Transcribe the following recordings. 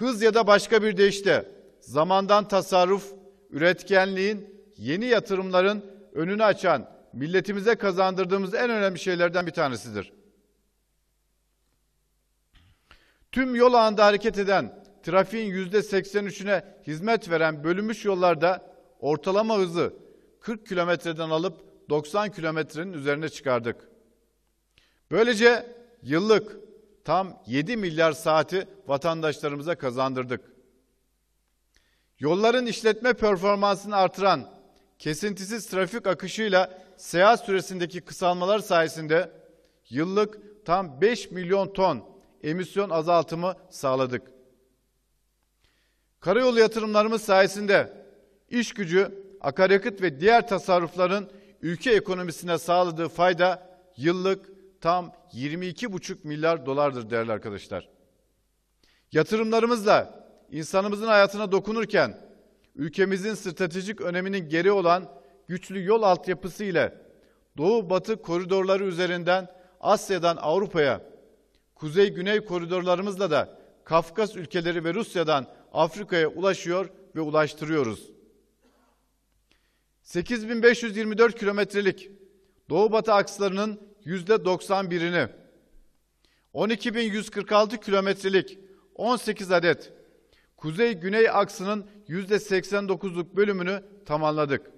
Hız ya da başka bir deyişle zamandan tasarruf, üretkenliğin, yeni yatırımların önünü açan, milletimize kazandırdığımız en önemli şeylerden bir tanesidir. Tüm yol ağında hareket eden, trafiğin yüzde %83'üne hizmet veren bölünmüş yollarda ortalama hızı 40 kilometreden alıp 90 kilometrenin üzerine çıkardık. Böylece yıllık tam 7 milyar saati vatandaşlarımıza kazandırdık. Yolların işletme performansını artıran kesintisiz trafik akışıyla seyahat süresindeki kısalmalar sayesinde yıllık tam 5 milyon ton emisyon azaltımı sağladık. Karayolu yatırımlarımız sayesinde iş gücü, akaryakıt ve diğer tasarrufların ülke ekonomisine sağladığı fayda yıllık tam 22,5 milyar dolardır değerli arkadaşlar. Yatırımlarımızla insanımızın hayatına dokunurken ülkemizin stratejik öneminin geri olan güçlü yol altyapısı ile doğu-batı koridorları üzerinden Asya'dan Avrupa'ya, kuzey-güney koridorlarımızla da Kafkas ülkeleri ve Rusya'dan Afrika'ya ulaşıyor ve ulaştırıyoruz. 8524 kilometrelik Doğu-Batı akslarının yüzde 91'ini, 12.146 kilometrelik 18 adet kuzey-güney aksının yüzde 89'luk bölümünü tamamladık.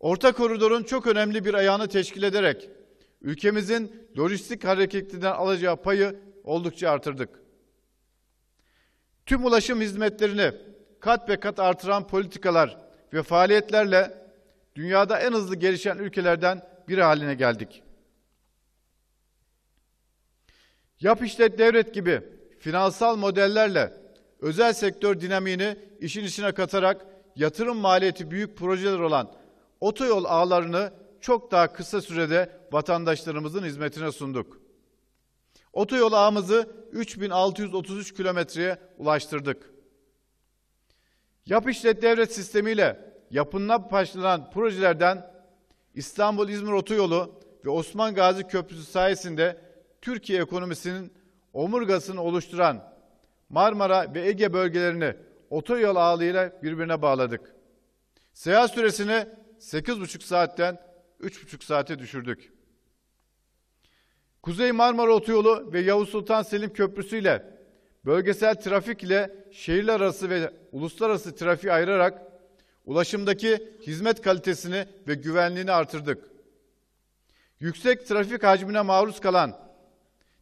Orta koridorun çok önemli bir ayağını teşkil ederek ülkemizin lojistik hareketinden alacağı payı oldukça artırdık. Tüm ulaşım hizmetlerini kat be kat artıran politikalar ve faaliyetlerle dünyada en hızlı gelişen ülkelerden bir haline geldik. Yap işlet devlet gibi finansal modellerle özel sektör dinamiğini işin içine katarak yatırım maliyeti büyük projeler olan otoyol ağlarını çok daha kısa sürede vatandaşlarımızın hizmetine sunduk. Otoyol ağımızı 3633 kilometreye ulaştırdık. Yap işlet devlet sistemiyle yapınla başlanan projelerden İstanbul-İzmir otoyolu ve Osman Gazi Köprüsü sayesinde Türkiye ekonomisinin omurgasını oluşturan Marmara ve Ege bölgelerini otoyol ağıyla birbirine bağladık. Seyahat süresini 8,5 saatten 3,5 saate düşürdük. Kuzey Marmara Otoyolu ve Yavuz Sultan Selim Köprüsü ile bölgesel trafik ile şehirler arası ve uluslararası trafiği ayırarak Ulaşımdaki hizmet kalitesini ve güvenliğini artırdık. Yüksek trafik hacmine maruz kalan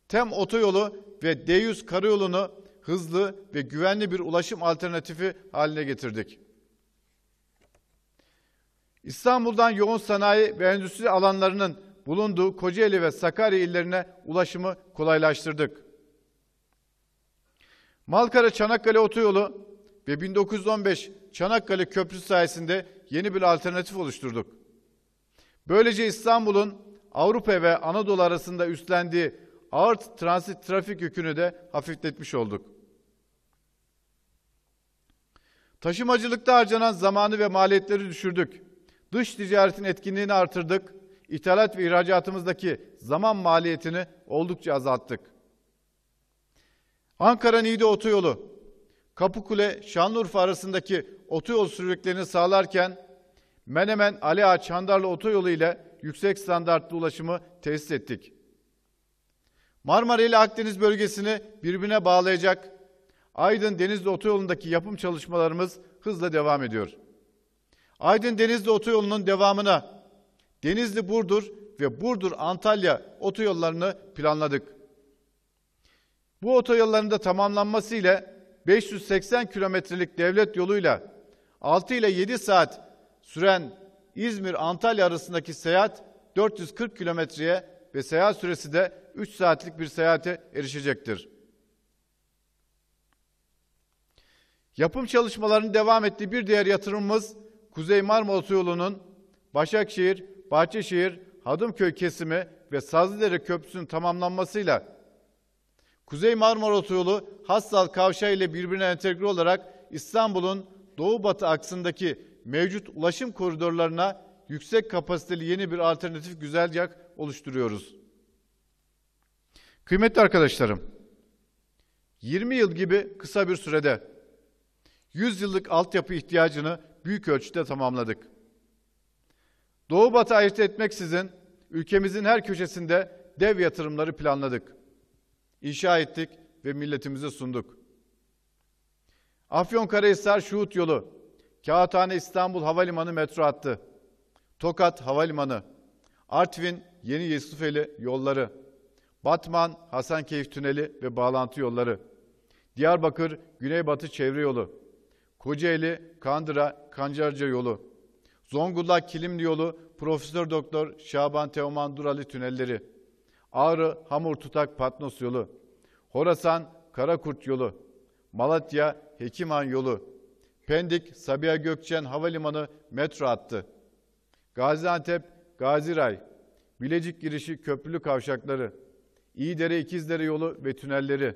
TEM otoyolu ve D100 karayolunu hızlı ve güvenli bir ulaşım alternatifi haline getirdik. İstanbul'dan yoğun sanayi ve endüstri alanlarının bulunduğu Kocaeli ve Sakarya illerine ulaşımı kolaylaştırdık. Malkara Çanakkale otoyolu ve 1915 Çanakkale Köprüsü sayesinde yeni bir alternatif oluşturduk. Böylece İstanbul'un Avrupa ve Anadolu arasında üstlendiği ağır transit trafik yükünü de hafifletmiş olduk. Taşımacılıkta harcanan zamanı ve maliyetleri düşürdük. Dış ticaretin etkinliğini artırdık. İthalat ve ihracatımızdaki zaman maliyetini oldukça azalttık. Ankara'nın Ankara Niğde Otoyolu Kapıkule Şanlıurfa arasındaki otoyol sürüklerini sağlarken Menemen Ali Ağa Çandarlı otoyolu ile yüksek standartlı ulaşımı tesis ettik. Marmara ile Akdeniz bölgesini birbirine bağlayacak Aydın Denizli Otoyolu'ndaki yapım çalışmalarımız hızla devam ediyor. Aydın Denizli Otoyolu'nun devamına Denizli Burdur ve Burdur Antalya otoyollarını planladık. Bu otoyolların da tamamlanması ile 580 kilometrelik devlet yoluyla 6 ile 7 saat süren İzmir-Antalya arasındaki seyahat 440 kilometreye ve seyahat süresi de 3 saatlik bir seyahate erişecektir. Yapım çalışmalarının devam ettiği bir diğer yatırımımız Kuzey Marmara Yolu'nun Başakşehir, Bahçeşehir, Hadımköy kesimi ve Sazlıdere Köprüsü'nün tamamlanmasıyla Kuzey Marmara Otoyolu Hassal Kavşağı ile birbirine entegre olarak İstanbul'un doğu batı aksındaki mevcut ulaşım koridorlarına yüksek kapasiteli yeni bir alternatif güzergah oluşturuyoruz. Kıymetli arkadaşlarım, 20 yıl gibi kısa bir sürede 100 yıllık altyapı ihtiyacını büyük ölçüde tamamladık. Doğu batı ayırt etmeksizin ülkemizin her köşesinde dev yatırımları planladık inşa ettik ve milletimize sunduk. Afyonkarahisar Şuhut yolu, Kağıthane İstanbul Havalimanı metro hattı, Tokat Havalimanı, Artvin Yeni Yusufeli yolları, Batman Hasankeyf Tüneli ve bağlantı yolları, Diyarbakır Güneybatı Çevre yolu, Kocaeli Kandıra Kancarca yolu, Zonguldak Kilimli yolu Profesör Doktor Şaban Teoman Durali tünelleri, Ağrı Hamur Tutak Patnos yolu, Horasan Karakurt yolu, Malatya Hekimhan yolu, Pendik Sabiha Gökçen Havalimanı metro attı, Gaziantep Gaziray, Bilecik girişi köprülü kavşakları, İyidere İkizdere yolu ve tünelleri,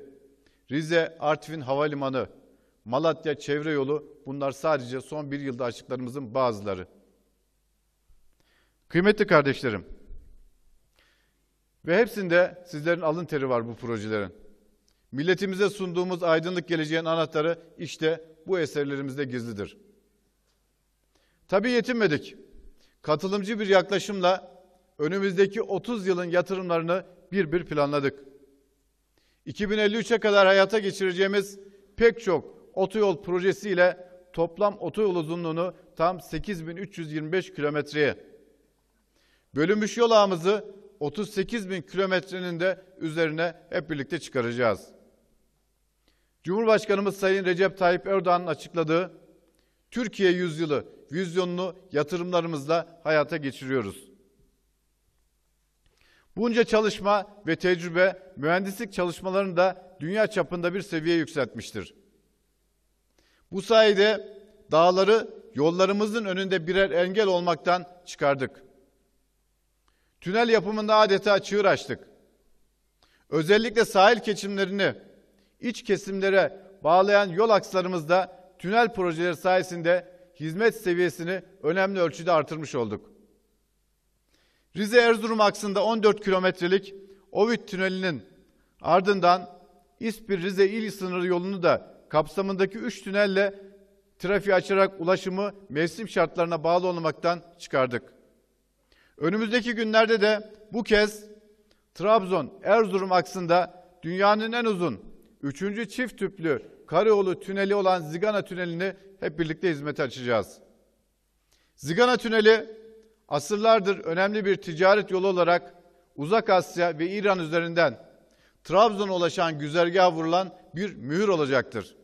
Rize Artvin Havalimanı, Malatya Çevre Yolu bunlar sadece son bir yılda açıklarımızın bazıları. Kıymetli kardeşlerim, ve hepsinde sizlerin alın teri var bu projelerin. Milletimize sunduğumuz aydınlık geleceğin anahtarı işte bu eserlerimizde gizlidir. Tabii yetinmedik. Katılımcı bir yaklaşımla önümüzdeki 30 yılın yatırımlarını bir bir planladık. 2053'e kadar hayata geçireceğimiz pek çok otoyol projesiyle toplam otoyol uzunluğunu tam 8325 kilometreye, bölünmüş yol ağımızı 38 bin kilometrenin de üzerine hep birlikte çıkaracağız. Cumhurbaşkanımız Sayın Recep Tayyip Erdoğan'ın açıkladığı Türkiye Yüzyılı vizyonunu yatırımlarımızla hayata geçiriyoruz. Bunca çalışma ve tecrübe mühendislik çalışmalarını da dünya çapında bir seviye yükseltmiştir. Bu sayede dağları yollarımızın önünde birer engel olmaktan çıkardık. Tünel yapımında adeta çığır açtık. Özellikle sahil keçimlerini iç kesimlere bağlayan yol akslarımızda tünel projeleri sayesinde hizmet seviyesini önemli ölçüde artırmış olduk. Rize Erzurum aksında 14 kilometrelik Ovit tünelinin ardından İspir Rize il sınırı yolunu da kapsamındaki 3 tünelle trafiği açarak ulaşımı mevsim şartlarına bağlı olmaktan çıkardık. Önümüzdeki günlerde de bu kez Trabzon-Erzurum aksında dünyanın en uzun 3. çift tüplü Karayolu tüneli olan Zigana Tüneli'ni hep birlikte hizmete açacağız. Zigana Tüneli asırlardır önemli bir ticaret yolu olarak Uzak Asya ve İran üzerinden Trabzon'a ulaşan güzergaha vurulan bir mühür olacaktır.